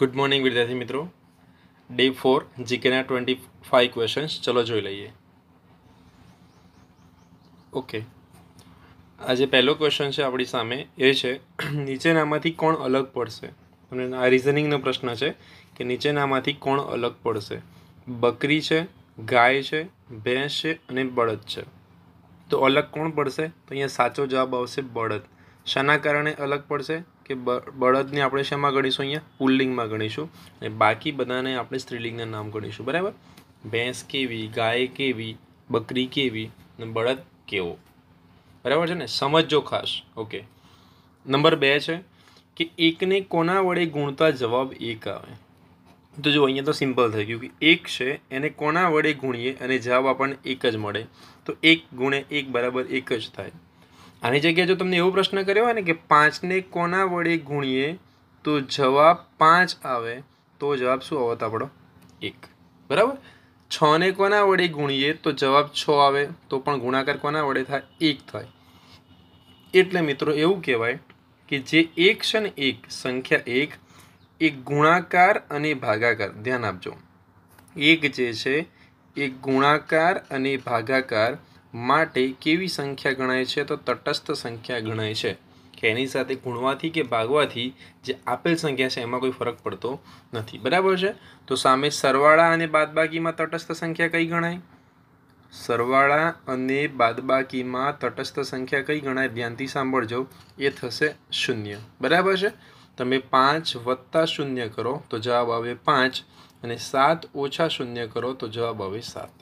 good morning વિદ્યાર્થી મિત્રો day for જીકેના ટ્વેન્ટી ફાઇવ ક્વેશ્ચન્સ ચલો જોઈ લઈએ ઓકે આજે પહેલો ક્વેશ્ચન છે આપણી સામે એ છે નીચેનામાંથી કોણ અલગ પડશે અને આ રિઝનિંગનો પ્રશ્ન છે કે નીચેનામાંથી કોણ અલગ પડશે બકરી છે ગાય છે ભેંસ છે અને બળદ છે તો અલગ કોણ પડશે તો અહીંયા સાચો જવાબ આવશે બળદ શાના કારણે અલગ પડશે કે બળદને આપણે શેમાં ગણીશું અહીંયા પુલ્લિંગમાં ગણીશું અને બાકી બધાને આપણે સ્ત્રીલિંગના નામ ગણીશું બરાબર ભેંસ કેવી ગાય કેવી બકરી કેવી અને બળદ કેવો બરાબર છે ને સમજો ખાસ ઓકે નંબર બે છે કે એકને કોના વડે ગુણતા જવાબ એક આવે તો જો અહીંયા તો સિમ્પલ થઈ ગયું કે એક છે એને કોના વડે ગુણીએ અને જવાબ આપણને એક જ મળે તો એક ગુણે એક બરાબર એક જ થાય આની જગ્યાએ જો તમને એવો પ્રશ્ન કર્યો હોય ને કે પાંચને કોના વડે ગુણીએ તો જવાબ પાંચ આવે તો જવાબ શું આવત આપણો એક બરાબર છને કોના વડે ગુણીએ તો જવાબ છ આવે તો પણ ગુણાકાર કોના વડે થાય એક થાય એટલે મિત્રો એવું કહેવાય કે જે એક છે ને એક સંખ્યા એક એ ગુણાકાર અને ભાગાકાર ધ્યાન આપજો એક જે છે એ ગુણાકાર અને ભાગાકાર માટે કેવી સંખ્યા ગણાય છે તો તટસ્થ સંખ્યા ગણાય છે કે એની સાથે ગુણવાથી કે ભાગવાથી જે આપેલ સંખ્યા છે એમાં કોઈ ફરક પડતો નથી બરાબર છે તો સામે સરવાળા અને બાદબાકીમાં તટસ્થ સંખ્યા કઈ ગણાય સરવાળા અને બાદબાકીમાં તટસ્થ સંખ્યા કઈ ગણાય ધ્યાનથી સાંભળજો એ થશે શૂન્ય બરાબર છે તમે પાંચ વત્તા શૂન્ય કરો તો જવાબ આવે પાંચ અને સાત ઓછા શૂન્ય કરો તો જવાબ આવે સાત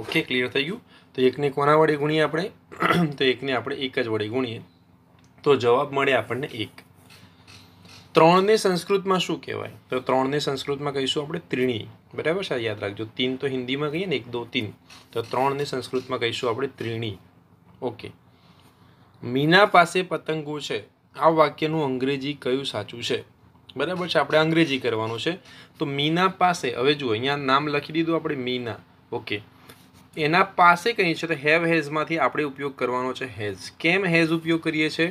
ઓકે ક્લિયર થઈ ગયું તો એકને કોના વડે ગુણીએ આપણે તો એકને આપણે એક જ વડે ગુણીએ તો જવાબ મળે આપણને એક ત્રણને સંસ્કૃતમાં શું કહેવાય તો ત્રણને સંસ્કૃતમાં કહીશું આપણે ત્રીણી બરાબર છે યાદ રાખજો તીન તો હિન્દીમાં કહીએ ને એક દો તીન તો ત્રણને સંસ્કૃતમાં કહીશું આપણે ત્રીણી ઓકે મીના પાસે પતંગો છે આ વાક્યનું અંગ્રેજી કયું સાચું છે બરાબર છે આપણે અંગ્રેજી કરવાનું છે તો મીના પાસે હવે જુઓ અહીંયા નામ લખી દીધું આપણે મીના ઓકે એના પાસે કંઈ છે તો હેવ હેઝમાંથી આપણે ઉપયોગ કરવાનો છે હેઝ કેમ હેઝ ઉપયોગ કરીએ છીએ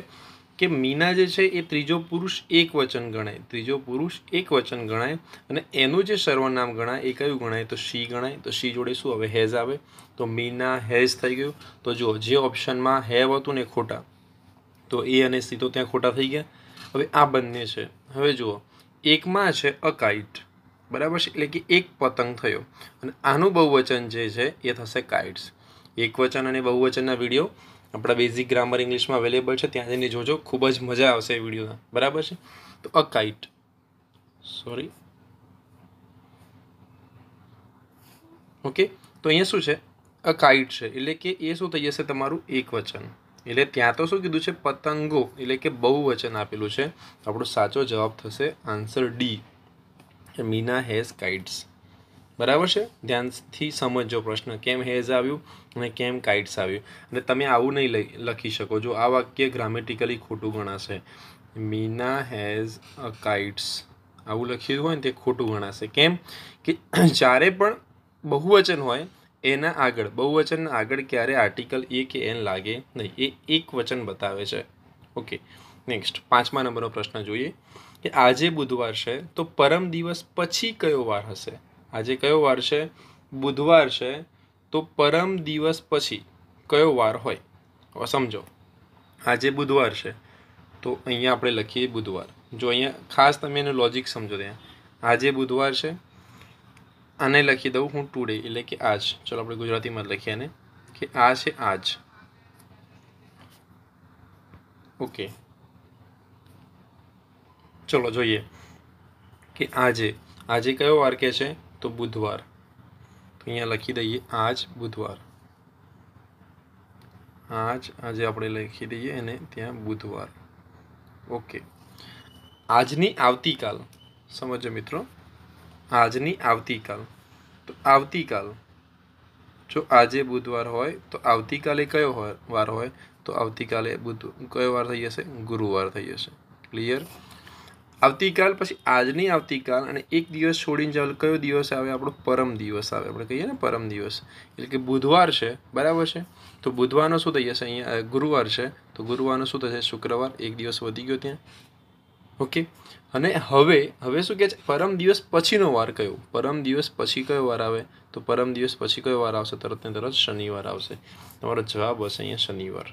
કે મીના જે છે એ ત્રીજો પુરુષ એક વચન ગણાય ત્રીજો પુરુષ એક વચન ગણાય અને એનું જે સર્વનામ ગણાય એ કયું ગણાય તો શી ગણાય તો શી જોડે શું હવે હેઝ આવે તો મીના હેઝ થઈ ગયું તો જુઓ જે ઓપ્શનમાં હેવ હતું ને ખોટા તો એ અને સી તો ત્યાં ખોટા થઈ ગયા હવે આ બંને છે હવે જુઓ એકમાં છે અકાઇટ બરાબર છે એટલે કે એક પતંગ થયો અને આનું બહુવચન જે છે એ થશે કાઇટ્સ એકવચન અને બહુવચનના વિડીયો આપણા બેઝિક ગ્રામર ઇંગ્લિશમાં અવેલેબલ છે ત્યાં જઈને જોજો ખૂબ જ મજા આવશે એ વિડીયોમાં બરાબર છે તો અ કાઇટ સોરી ઓકે તો અહીંયા શું છે અ કાઇટ છે એટલે કે એ શું થઈ જશે તમારું એકવચન એટલે ત્યાં તો શું કીધું છે પતંગો એટલે કે બહુવચન આપેલું છે આપણો સાચો જવાબ થશે answer D Meena has kites બરાબર છે ધ્યાનથી સમજો પ્રશ્ન કેમ હેઝ આવ્યું અને કેમ કાઇટ્સ આવ્યું અને તમે આવું નહીં લખી શકો જો આ વાક્ય ગ્રામેટિકલી ખોટું ગણાશે મીના હેઝ અ કાઇટ્સ આવું લખ્યું હોય ને તે ખોટું ગણાશે કેમ કે જ્યારે પણ બહુવચન હોય એના આગળ બહુવચન આગળ ક્યારે આર્ટિકલ એ કે એન લાગે નહીં એ એક વચન બતાવે છે ઓકે નેક્સ્ટ પાંચમા નંબરનો પ્રશ્ન જોઈએ કે આજે બુધવાર છે તો પરમ દિવસ પછી કયો વાર હશે આજે કયો વાર છે બુધવાર છે તો પરમ દિવસ પછી કયો વાર હોય સમજો આજે બુધવાર છે તો અહીંયા આપણે લખીએ બુધવાર જો અહીંયા ખાસ તમે એનું લોજિક સમજો ત્યાં આજે બુધવાર છે આને લખી દઉં હું ટુડે એટલે કે આજ ચલો આપણે ગુજરાતીમાં લખીએ આને કે આ છે આજ ઓકે ચલો જોઈએ કે આજે આજે કયો વાર કે છે તો બુધવાર તો અહીંયા લખી દઈએ આજ બુધવાર આજ આજે આપણે લખી દઈએ અને ત્યાં બુધવાર ઓકે આજની આવતીકાલ સમજો મિત્રો આજની આવતીકાલ તો આવતીકાલ જો આજે બુધવાર હોય તો આવતીકાલે કયો વાર હોય તો આવતીકાલે બુધ કયો વાર થઈ જશે ગુરુવાર થઈ જશે ક્લિયર આવતીકાલ પછી આજની આવતીકાલ અને એક દિવસ છોડીને ચાલ કયો દિવસ આવે આપણો પરમ દિવસ આવે આપણે કહીએ ને પરમ દિવસ એટલે કે બુધવાર છે બરાબર છે તો બુધવારનો શું થઈ જશે અહીંયા ગુરુવાર છે તો ગુરુવારનો શું થશે શુક્રવાર એક દિવસ વધી ગયો ત્યાં ઓકે અને હવે હવે શું કહે છે પરમ દિવસ પછીનો વાર કયો પરમ દિવસ પછી કયો વાર આવે તો પરમ દિવસ પછી કયો વાર આવશે તરત ને તરત શનિવાર આવશે તમારો જવાબ હશે અહીંયા શનિવાર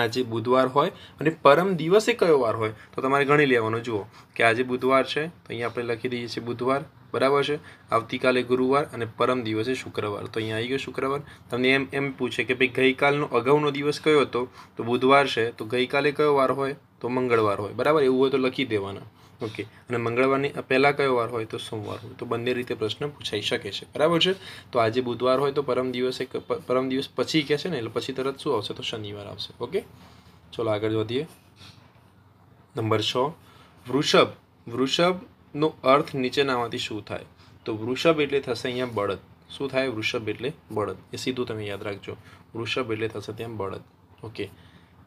આજે બુધવાર હોય અને પરમ દિવસે કયો વાર હોય તો તમારે ગણી લેવાનું જુઓ કે આજે બુધવાર છે તો અહીંયા આપણે લખી દઈએ છીએ બુધવાર બરાબર છે આવતીકાલે ગુરુવાર અને પરમ દિવસે શુક્રવાર તો અહીંયા આવી ગયો શુક્રવાર તમને એમ એમ પૂછે કે ભાઈ ગઈકાલનો અગાઉનો દિવસ કયો હતો તો બુધવાર છે તો ગઈકાલે કયો વાર હોય તો મંગળવાર હોય બરાબર એવું હોય તો લખી દેવાના ઓકે અને મંગળવારની પહેલાં કયો વાર હોય તો સોમવાર હોય તો બંને રીતે પ્રશ્ન પૂછાઈ શકે છે બરાબર છે તો આજે બુધવાર હોય તો પરમ દિવસે પરમ દિવસ પછી કહે છે ને એટલે પછી તરત શું આવશે તો શનિવાર આવશે ઓકે ચલો આગળ વધીએ નંબર છ વૃષભ વૃષભનો અર્થ નીચેનામાંથી શું થાય તો વૃષભ એટલે થશે અહીંયા બળદ શું થાય વૃષભ એટલે બળદ એ સીધું તમે યાદ રાખજો વૃષભ એટલે થશે ત્યાં બળદ ઓકે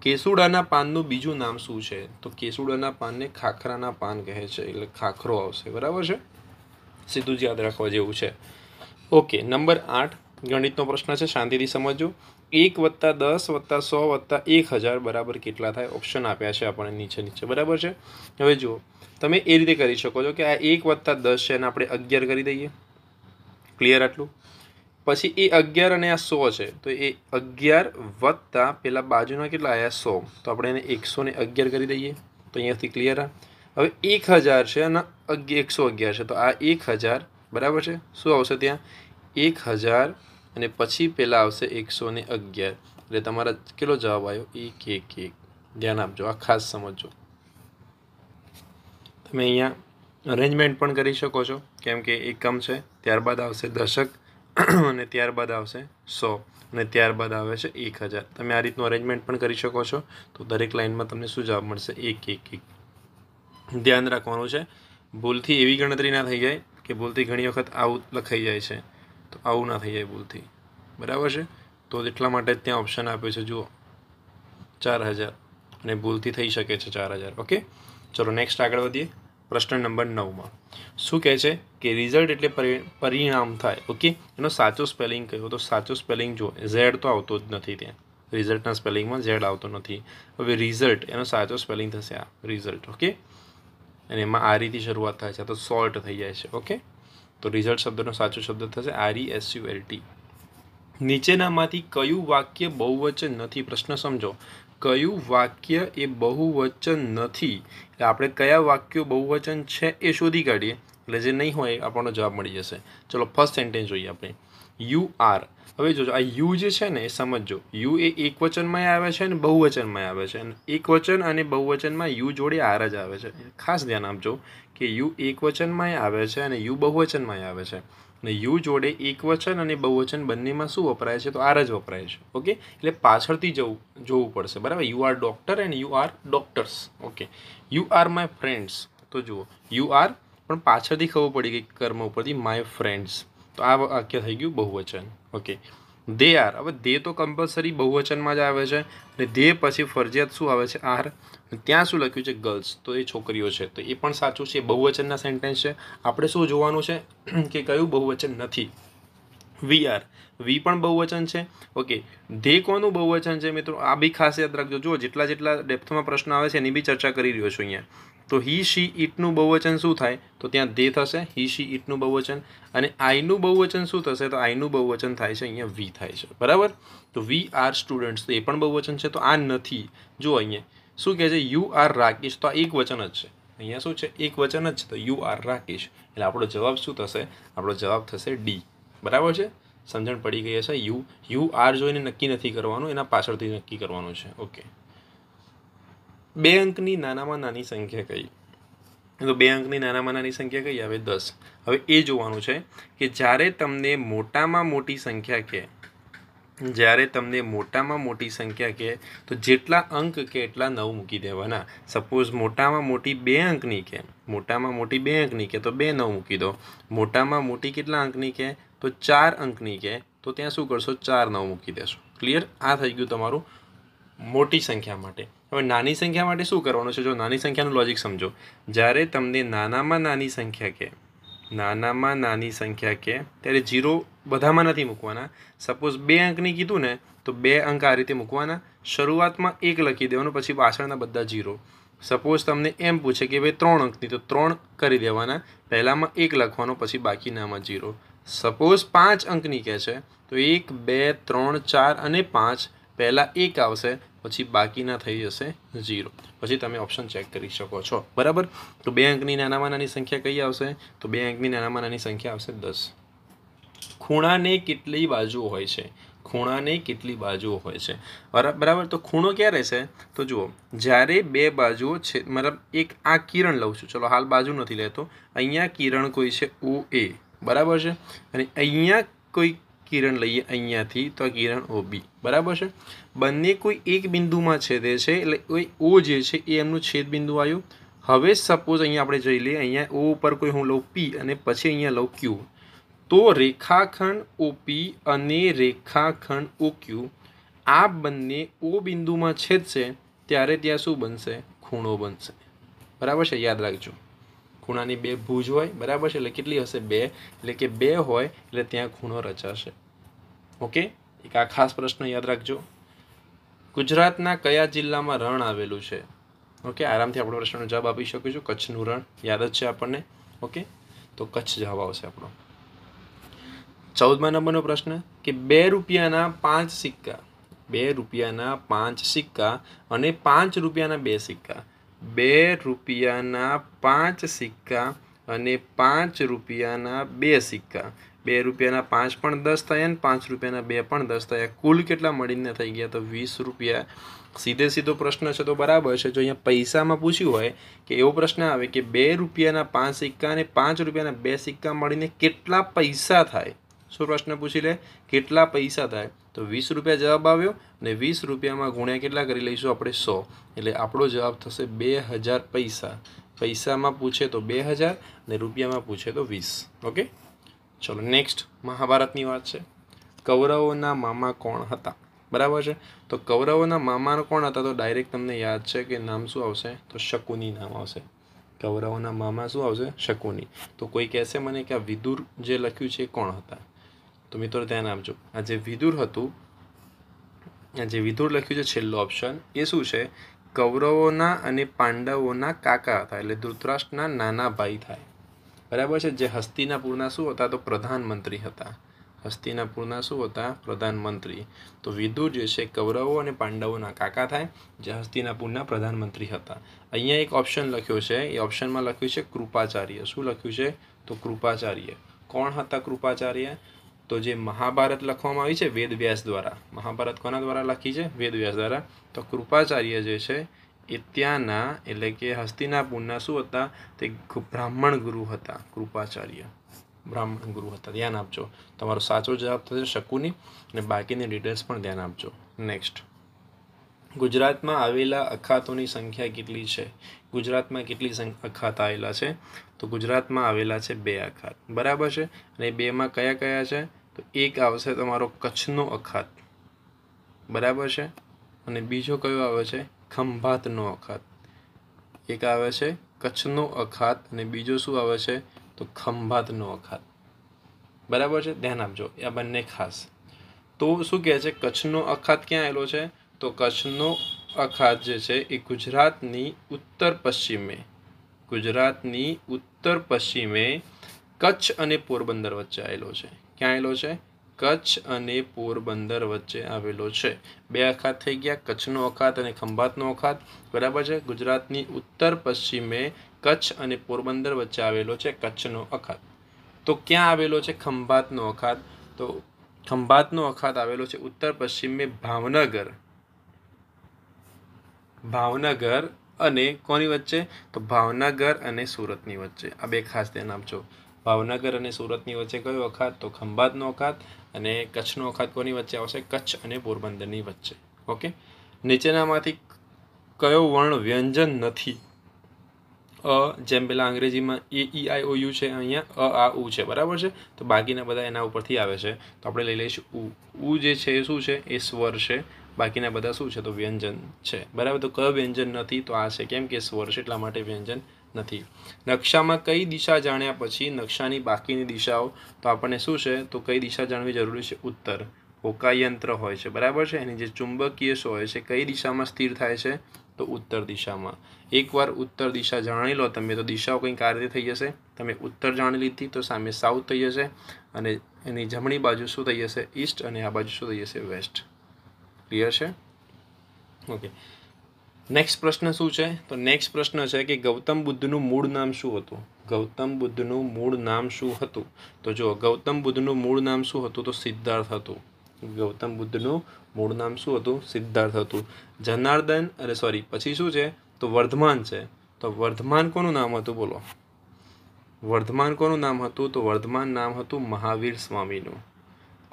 કેસુડાના પાનનું બીજું નામ શું છે તો કેસુડાના પાનને ખાખરાના પાન કહે છે એટલે ખાખરો આવશે બરાબર છે સીધું જ યાદ રાખવા જેવું છે ઓકે નંબર આઠ ગણિતનો પ્રશ્ન છે શાંતિથી સમજો એક વત્તા દસ વત્તા સો વત્તા એક હજાર બરાબર કેટલા થાય ઓપ્શન આપ્યા છે આપણે નીચે નીચે બરાબર છે હવે જુઓ તમે એ રીતે કરી શકો છો કે આ એક વત્તા દસ છે અને આપણે અગિયાર કરી દઈએ ક્લિયર આટલું પછી એ અગિયાર અને આ સો છે તો એ અગિયાર વત્તા પેલા બાજુના કેટલા આવ્યા સો તો આપણે એને એકસો ને અગિયાર કરી દઈએ તો અહીંયાથી ક્લિયર આ હવે એક હજાર છે અને એકસો અગિયાર છે તો આ એક હજાર બરાબર છે શું આવશે ત્યાં એક હજાર અને પછી પહેલાં આવશે એકસો ને અગિયાર એટલે તમારા કેટલો જવાબ આવ્યો એક એક એક ધ્યાન આપજો આ ખાસ સમજો તમે અહીંયા અરેન્જમેન્ટ પણ કરી શકો છો કેમ કે એકમ છે ત્યારબાદ આવશે દશક અને ત્યારબાદ આવશે સો અને ત્યારબાદ આવે છે એક હજાર તમે આ રીતનું અરેન્જમેન્ટ પણ કરી શકો છો તો દરેક લાઇનમાં તમને શું જવાબ મળશે એક એક એક ધ્યાન રાખવાનું છે ભૂલથી એવી ગણતરી ના થઈ જાય કે ભૂલથી ઘણી વખત આવું લખાઈ જાય છે તો આવું ના થઈ જાય ભૂલથી બરાબર છે તો એટલા માટે ત્યાં ઓપ્શન આપ્યો છે જુઓ ચાર હજાર અને ભૂલથી થઈ શકે છે ચાર હજાર ઓકે ચલો નેક્સ્ટ આગળ વધીએ પ્રશ્ન નંબર નવમાં શું કહે છે કે રિઝલ્ટ એટલે પરિણામ થાય ઓકે એનો સાચો સ્પેલિંગ કહ્યો તો સાચો સ્પેલિંગ જો ઝેડ તો આવતો જ નથી ત્યાં રિઝલ્ટના સ્પેલિંગમાં ઝેડ આવતો નથી હવે રિઝલ્ટ એનો સાચો સ્પેલિંગ થશે આ રિઝલ્ટ ઓકે અને એમાં આ રીતે શરૂઆત થાય છે તો સોલ્ટ થઈ જાય છે ઓકે તો રિઝલ્ટ શબ્દનો સાચો શબ્દ થશે આરી એસ એલ ટી નીચેનામાંથી કયું વાક્ય બહુવચન નથી પ્રશ્ન સમજો કયું વાક્ય એ બહુવચન નથી એટલે આપણે કયા વાક્યો બહુવચન છે એ શોધી કાઢીએ એટલે જે નહીં હોય આપણો જવાબ મળી જશે ચલો ફર્સ્ટ સેન્ટેન્સ જોઈએ આપણે યુ આર હવે જોજો આ યુ જે છે ને એ સમજો યુ એ એકવચનમાં આવે છે અને બહુવચનમાં આવે છે અને એકવચન અને બહુવચનમાં યુ જોડે આર જ આવે છે ખાસ ધ્યાન આપજો કે યુ એકવચનમાં આવે છે અને યુ બહુવચનમાં આવે છે અને યુ જોડે એકવચન અને બહુવચન બંનેમાં શું વપરાય છે તો આર જ વપરાય છે ઓકે એટલે પાછળથી જવું જોવું પડશે બરાબર you are doctor and you are doctors okay you are my friends તો જુઓ યુ આર પણ પાછળથી ખબર પડી ગઈ કર્મ ઉપરથી માય ફ્રેન્ડ્સ તો આ વાક્ય થઈ ગયું બહુવચન ઓકે દે આર હવે દે તો કમ્પલસરી બહુવચનમાં જ આવે છે અને દે પછી ફરજિયાત શું આવે છે આર ત્યાં શું લખ્યું છે ગર્લ્સ તો એ છોકરીઓ છે તો એ પણ સાચું છે બહુવચનના સેન્ટેન્સ છે આપણે શું જોવાનું છે કે કયું બહુવચન નથી વી આર વી પણ બહુવચન છે ઓકે ધે કોનું બહુવચન છે મિત્રો આ બી ખાસ યાદ રાખજો જુઓ જેટલા જેટલા ડેપ્થમાં પ્રશ્ન આવે છે એની બી ચર્ચા કરી રહ્યો છું અહીંયા તો હી શી ઇટનું બહુવચન શું થાય તો ત્યાં ધે થશે હી શી ઇટનું બહુવચન અને આઈનું બહુવચન શું થશે તો આઈનું બહુવચન થાય છે અહીંયા વી થાય છે બરાબર તો વી આર સ્ટુડન્ટ્સ તો એ પણ બહુવચન છે તો આ નથી જો અહીંયા શું કહે છે યુ આર રાકેશ તો આ એક વચન જ છે અહીંયા શું છે એક વચન જ છે તો યુ આર રાકેશ એટલે આપણો જવાબ શું થશે આપણો જવાબ થશે ડી બરાબર છે સમજણ પડી ગઈ હશે યુ યુ આર જોઈને નક્કી નથી કરવાનું એના પાછળથી નક્કી કરવાનું છે ઓકે બે અંકની નાનામાં નાની સંખ્યા કઈ તો બે અંકની નાનામાં નાની સંખ્યા કઈ આવે દસ હવે એ જોવાનું છે કે જ્યારે તમને મોટામાં મોટી સંખ્યા કહે જ્યારે તમને મોટામાં મોટી સંખ્યા કહે તો જેટલા અંક કે એટલા નવ મૂકી દેવાના સપોઝ મોટામાં મોટી બે અંકની કહે મોટામાં મોટી બે અંકની કહે તો બે નવ મૂકી દો મોટામાં મોટી કેટલા અંકની કહે તો ચાર અંકની કહે તો ત્યાં શું કરશો ચાર નવ મૂકી દેશો ક્લિયર આ થઈ ગયું તમારું મોટી સંખ્યા માટે હવે નાની સંખ્યા માટે શું કરવાનું છે જો નાની સંખ્યાનું લોજિક સમજો જ્યારે તમને નાનામાં નાની સંખ્યા કહે નાનામાં નાની સંખ્યા કહે ત્યારે જીરો બધામાં નથી મૂકવાના સપોઝ બે અંકની કીધું ને તો બે અંક આ રીતે મૂકવાના શરૂઆતમાં એક લખી દેવાનું પછી પાછળના બધા જીરો સપોઝ તમને એમ પૂછે કે ભાઈ ત્રણ અંકની તો ત્રણ કરી દેવાના પહેલાંમાં એક લખવાનો પછી બાકીનામાં જીરો સપોઝ પાંચ અંકની કહે છે તો એક બે ત્રણ ચાર અને પાંચ પહેલાં એક આવશે પછી બાકીના થઈ જશે જીરો પછી તમે ઓપ્શન ચેક કરી શકો છો બરાબર તો બે અંકની નાનામાં નાની સંખ્યા કઈ આવશે તો બે અંકની નાનામાં નાની સંખ્યા આવશે દસ ખૂણાને કેટલી બાજુ હોય છે ખૂણાને કેટલી બાજુઓ હોય છે બરાબર તો ખૂણો ક્યાં રહેશે તો જુઓ જ્યારે બે બાજુઓ છે મતલબ એક આ કિરણ લઉં છું ચલો હાલ બાજુ નથી લેતો અહીંયા કિરણ કોઈ છે ઓ એ બરાબર છે અને અહીંયા કોઈ કિરણ લઈએ અહીંયાથી તો કિરણ ઓ બી બરાબર છે બંને કોઈ એક બિંદુમાં છેદે છે એટલે ઓ જે છે એ એમનું છેદબિંદુ આવ્યું હવે સપોઝ અહીંયા આપણે જોઈ લઈએ અહીંયા ઓ ઉપર કોઈ હું લઉં પી અને પછી અહીંયા લઉં ક્યુ તો રેખાખંડ ઓપી અને રેખાખંડ ઓક્યુ આ બંને ઓ બિંદુમાં છેદશે ત્યારે ત્યાં શું બનશે ખૂણો બનશે બરાબર છે યાદ રાખજો ખૂણાની બે ભુજ હોય બરાબર છે એટલે કેટલી હશે બે એટલે કે બે હોય એટલે ત્યાં ખૂણો રચાશે ઓકે એક આ ખાસ પ્રશ્ન યાદ રાખજો ગુજરાતના કયા જિલ્લામાં રણ આવેલું છે ઓકે આરામથી આપણો પ્રશ્નનો જવાબ આપી શકીશું કચ્છનું રણ યાદ જ છે આપણને ઓકે તો કચ્છ જવાબ આવશે આપણો ચૌદમા નંબરનો પ્રશ્ન કે બે રૂપિયાના પાંચ સિક્કા બે રૂપિયાના પાંચ સિક્કા અને પાંચ રૂપિયાના બે સિક્કા બે રૂપિયાના પાંચ સિક્કા અને પાંચ રૂપિયાના બે સિક્કા બે રૂપિયાના પાંચ પણ દસ થયા અને પાંચ રૂપિયાના બે પણ દસ થયા કુલ કેટલા મળીને થઈ ગયા તો વીસ રૂપિયા સીધે સીધો પ્રશ્ન છે તો બરાબર છે જો અહીંયા પૈસામાં પૂછ્યું હોય કે એવો પ્રશ્ન આવે કે બે રૂપિયાના પાંચ સિક્કા અને પાંચ રૂપિયાના બે સિક્કા મળીને કેટલા પૈસા થાય શું પ્રશ્ન પૂછી લે કેટલા પૈસા થાય તો વીસ રૂપિયા જવાબ આવ્યો અને વીસ રૂપિયામાં ગુણ્યા કેટલા કરી લઈશું આપણે સો એટલે આપણો જવાબ થશે બે હજાર પૈસા પૈસામાં પૂછે તો બે હજાર અને રૂપિયામાં પૂછે તો વીસ ઓકે ચલો નેક્સ્ટ મહાભારતની વાત છે કૌરવોના મામા કોણ હતા બરાબર છે તો કૌરવોના મામા કોણ હતા તો ડાયરેક્ટ તમને યાદ છે કે નામ શું આવશે તો શકુની નામ આવશે કૌરવોના મામા શું આવશે શકુની તો કોઈ કહેશે મને કે આ વિદુર જે લખ્યું છે કોણ હતા તો મિત્રો ધ્યાન આપજો આ જે વિદુર હતું આ જે વિદુર લખ્યું છે છેલ્લો ઓપ્શન એ શું છે કૌરવોના અને પાંડવોના કાકા હતા એટલે ધૃતરાષ્ટ્રના નાના ભાઈ થાય બરાબર છે જે હસ્તિનાપુરના શું હતા તો પ્રધાનમંત્રી હતા હસ્તિનાપુરના શું હતા પ્રધાનમંત્રી તો વિદુર જે છે કૌરવો અને પાંડવોના કાકા થાય જે હસ્તિનાપુરના પ્રધાનમંત્રી હતા અહીંયા એક ઓપ્શન લખ્યો છે એ ઓપ્શનમાં લખ્યું છે કૃપાચાર્ય શું લખ્યું છે તો કૃપાચાર્ય કોણ હતા કૃપાચાર્ય તો જે મહાભારત લખવામાં આવી છે વેદવ્યાસ દ્વારા મહાભારત કોના દ્વારા લખી છે વેદવ્યાસ દ્વારા તો કૃપાચાર્ય જે છે એ ત્યાંના એટલે કે હસ્તિનાપુરના શું હતા તે બ્રાહ્મણ ગુરુ હતા કૃપાચાર્ય બ્રાહ્મણ ગુરુ હતા ધ્યાન આપજો તમારો સાચો જવાબ થશે શકુની અને બાકીની ડિટેલ્સ પણ ધ્યાન આપજો નેક્સ્ટ ગુજરાતમાં આવેલા અખાતોની સંખ્યા કેટલી છે ગુજરાતમાં કેટલી અખાત આવેલા છે તો ગુજરાતમાં આવેલા છે બે અખાત બરાબર છે અને બેમાં કયા કયા છે તો એક આવશે તમારો કચ્છનો અખાત બરાબર છે અને બીજો કયો આવે છે ખંભાતનો અખાત એક આવે છે કચ્છનો અખાત અને બીજો શું આવે છે તો ખંભાતનો અખાત બરાબર છે ધ્યાન આપજો આ બંને ખાસ તો શું કહે છે કચ્છનો અખાત ક્યાં આવેલો છે તો કચ્છનો અખાત જે છે એ ગુજરાતની ઉત્તર પશ્ચિમે ગુજરાતની ઉત્તર પશ્ચિમે કચ્છ અને પોરબંદર વચ્ચે આવેલો છે ક્યાં આવેલો છે કચ્છ અને પોરબંદર વચ્ચે આવેલો છે બે અખાત થઈ ગયા કચ્છનો અખાત અને ખંભાતનો અખાત બરાબર છે ગુજરાતની ઉત્તર પશ્ચિમે કચ્છ અને પોરબંદર વચ્ચે આવેલો છે કચ્છનો અખાત તો ક્યાં આવેલો છે ખંભાતનો અખાત તો ખંભાતનો અખાત આવેલો છે ઉત્તર પશ્ચિમે ભાવનગર ભાવનગર અને કોની વચ્ચે તો ભાવનગર અને સુરતની વચ્ચે આ બે ખાસ ધ્યાન આપજો ભાવનગર અને સુરતની વચ્ચે કયો અખાત તો ખંભાતનો અખાત અને કચ્છનો અખાત કોની વચ્ચે આવશે કચ્છ અને પોરબંદરની વચ્ચે ઓકે નીચેનામાંથી કયો વર્ણ વ્યંજન નથી અ જેમ પેલા અંગ્રેજીમાં એ ઈ આઈ ઓ યુ છે અહીંયા અ આ ઉ છે બરાબર છે તો બાકીના બધા એના ઉપરથી આવે છે તો આપણે લઈ લઈશું ઉ ઉ જે છે એ શું છે એ સ્વર છે બાકીના બધા શું છે તો વ્યંજન છે બરાબર તો કયો વ્યંજન નથી તો આ છે કેમ કે સ્વર છે એટલા માટે વ્યંજન નથી નકશામાં કઈ દિશા જાણ્યા પછી નકશાની બાકીની દિશાઓ તો આપણને શું છે તો કઈ દિશા જાણવી જરૂરી છે ઉત્તર હોકાયંત્ર હોય છે બરાબર છે એની જે ચુંબકીય હોય છે કઈ દિશામાં સ્થિર થાય છે તો ઉત્તર દિશામાં એકવાર ઉત્તર દિશા જાણી લો તમે તો દિશાઓ કંઈક આ રીતે થઈ જશે તમે ઉત્તર જાણી લીધી તો સામે સાઉથ થઈ જશે અને એની જમણી બાજુ શું થઈ જશે ઈસ્ટ અને આ બાજુ શું થઈ જશે વેસ્ટ ક્લિયર છે ઓકે નેક્સ્ટ પ્રશ્ન શું છે તો નેક્સ્ટ પ્રશ્ન છે કે ગૌતમ બુદ્ધનું મૂળ નામ શું હતું ગૌતમ બુદ્ધનું મૂળ નામ શું હતું તો જો ગૌતમ બુદ્ધનું મૂળ નામ શું હતું તો સિદ્ધાર્થ હતું ગૌતમ બુદ્ધનું મૂળ નામ શું હતું સિદ્ધાર્થ હતું જનાર્દન અરે સોરી પછી શું છે તો વર્ધમાન છે તો વર્ધમાન કોનું નામ હતું બોલો વર્ધમાન કોનું નામ હતું તો વર્ધમાન નામ હતું મહાવીર સ્વામીનું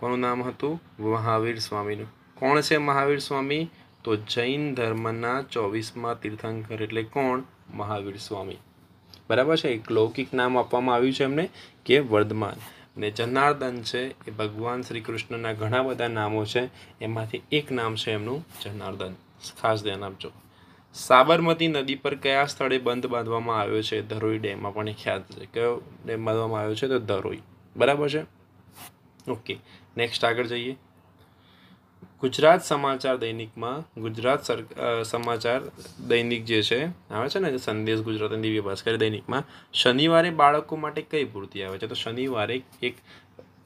કોનું નામ હતું મહાવીર સ્વામીનું કોણ છે મહાવીર સ્વામી તો જૈન ધર્મના ચોવીસમાં તીર્થંકર એટલે કોણ મહાવીર સ્વામી બરાબર છે એક લૌકિક નામ આપવામાં આવ્યું છે એમને કે વર્ધમાન અને જનાર્દન છે એ ભગવાન શ્રી કૃષ્ણના ઘણા બધા નામો છે એમાંથી એક નામ છે એમનું જનાર્દન ખાસ ધ્યાન આપજો સાબરમતી નદી પર કયા સ્થળે બંધ બાંધવામાં આવ્યો છે ધરોઈ ડેમ આપણને ખ્યાલ છે કયો ડેમ બાંધવામાં આવ્યો છે તો ધરોઈ બરાબર છે ઓકે નેક્સ્ટ આગળ જઈએ ગુજરાત સમાચાર દૈનિકમાં ગુજરાત સમાચાર દૈનિક જે છે આવે છે ને સંદેશ ગુજરાત દિવ્ય ભાસ્કર દૈનિકમાં શનિવારે બાળકો માટે કઈ પૂર્તિ આવે છે તો શનિવારે એક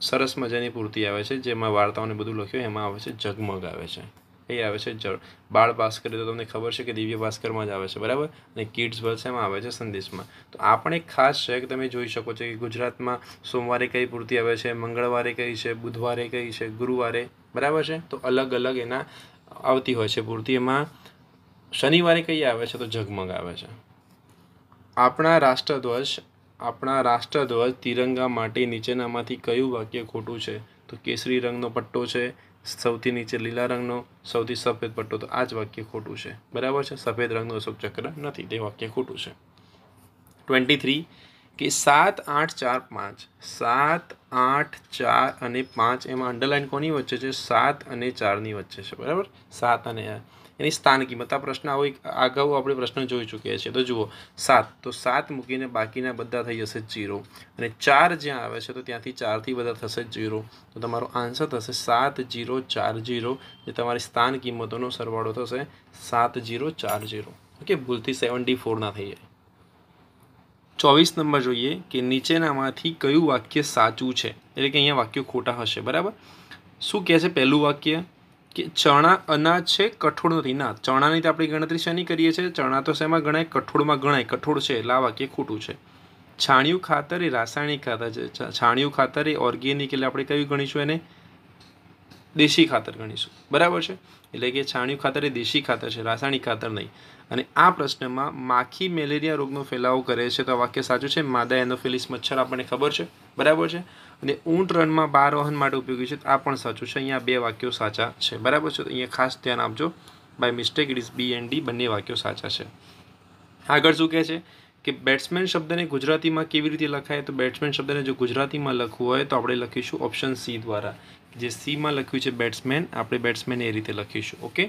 સરસ મજાની પૂર્તિ આવે છે જેમાં વાર્તાઓને બધું લખ્યું એમાં આવે છે ઝગમગ આવે છે કઈ આવે છે જળ બાળ ભાસ્કર તો તમને ખબર છે કે દિવ્ય ભાસ્કરમાં જ આવે છે બરાબર અને કિડ્સ વર્લ્ડ એમાં આવે છે સંદેશમાં તો આ પણ એક ખાસ છે કે તમે જોઈ શકો છો કે ગુજરાતમાં સોમવારે કઈ પૂર્તિ આવે છે મંગળવારે કઈ છે બુધવારે કઈ છે ગુરુવારે બરાબર છે તો અલગ અલગ એના આવતી હોય છે પૂર્તિ એમાં શનિવારે કઈ આવે છે તો ઝગમગ આવે છે આપણા રાષ્ટ્રધ્વજ આપણા રાષ્ટ્રધ્વજ તિરંગા માટે નીચેનામાંથી કયું વાક્ય ખોટું છે તો કેસરી રંગનો પટ્ટો છે સૌથી નીચે લીલા રંગનો સૌથી સફેદ પટ્ટો તો આ જ વાક્ય ખોટું છે બરાબર છે સફેદ રંગનું અશોક નથી તે વાક્ય ખોટું છે ટ્વેન્ટી થ્રી કે સાત આઠ ચાર પાંચ સાત આઠ ચાર અને પાંચ એમાં અંડરલાઇન કોની વચ્ચે છે સાત અને ચારની વચ્ચે છે બરાબર સાત અને એની સ્થાન કિંમત આ પ્રશ્ન આવો અગાઉ આપણે પ્રશ્ન જોઈ ચૂક્યા છીએ તો જુઓ સાત તો સાત મૂકીને બાકીના બધા થઈ જશે જીરો અને ચાર જ્યાં આવે છે તો ત્યાંથી ચારથી બધા થશે જીરો તો તમારો આન્સર થશે સાત જીરો ચાર જીરો જે તમારી સ્થાન કિંમતોનો સરવાળો થશે સાત જીરો ચાર જીરો ઓકે ભૂલથી સેવન્ટી ફોરના થઈ જાય ચોવીસ નંબર જોઈએ કે નીચેનામાંથી કયું વાક્ય સાચું છે એટલે કે અહીંયા વાક્યો ખોટા હશે બરાબર શું કહે છે પહેલું વાક્ય કે ચણા અનાજ છે કઠોળ નથી ના ચણાની તો આપણી ગણતરી શેની કરીએ છીએ ચણા તો શેમાં ગણાય કઠોળમાં ગણાય કઠોળ છે લાવા વાક્ય ખોટું છે છાણિયું ખાતર એ રાસાયણિક ખાતર છે છાણિયું ખાતર એ ઓર્ગેનિક એટલે આપણે કયું ગણીશું એને દેશી ખાતર ગણીશું બરાબર છે એટલે કે છાણિયું ખાતર એ દેશી ખાતર છે રાસાયણિક ખાતર નહીં અને આ પ્રશ્નમાં માખી મેલેરિયા રોગનો ફેલાવો કરે છે તો આ વાક્ય સાચું છે માદા એનોફિલિસ મચ્છર આપણને ખબર છે બરાબર છે અને ઊંટ રનમાં બાર વાહન માટે ઉપયોગી છે આ પણ સાચું છે અહીંયા બે વાક્યો સાચા છે બરાબર છે તો અહીંયા ખાસ ધ્યાન આપજો by mistake it is B and D બંને વાક્યો સાચા છે આગળ શું કહે છે કે બેટ્સમેન શબ્દને ગુજરાતીમાં કેવી રીતે લખાય તો બેટ્સમેન શબ્દને જો ગુજરાતીમાં લખવું હોય તો આપણે લખીશું ઓપ્શન સી દ્વારા જે સીમાં લખ્યું છે બેટ્સમેન આપણે બેટ્સમેન એ રીતે લખીશું ઓકે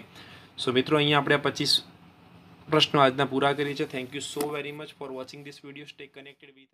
સો મિત્રો અહીંયા આપણે પચીસ પ્રશ્નો આજના પૂરા કરીએ છે thank you so very much for watching this video stay connected with